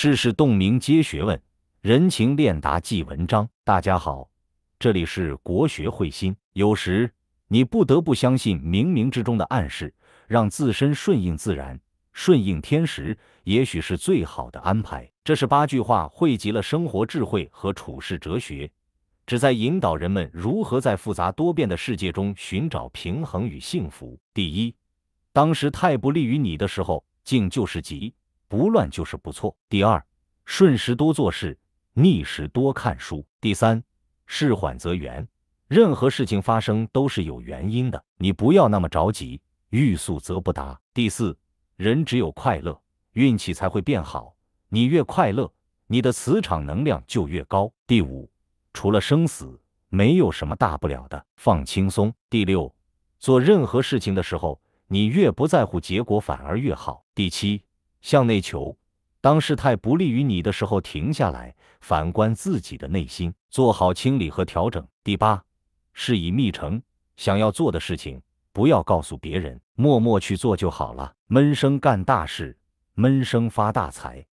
世事洞明皆学问，人情练达即文章。大家好，这里是国学慧心。有时你不得不相信冥冥之中的暗示，让自身顺应自然，顺应天时，也许是最好的安排。这是八句话汇集了生活智慧和处世哲学，旨在引导人们如何在复杂多变的世界中寻找平衡与幸福。第一，当时太不利于你的时候，静就是急，不乱就是不错。第二，顺时多做事，逆时多看书。第三，事缓则圆，任何事情发生都是有原因的，你不要那么着急，欲速则不达。第四，人只有快乐，运气才会变好。你越快乐，你的磁场能量就越高。第五，除了生死，没有什么大不了的，放轻松。第六，做任何事情的时候，你越不在乎结果，反而越好。第七。向内求，当事态不利于你的时候，停下来，反观自己的内心，做好清理和调整。第八，事以密成想要做的事情，不要告诉别人，默默去做就好了，闷声干大事，闷声发大财。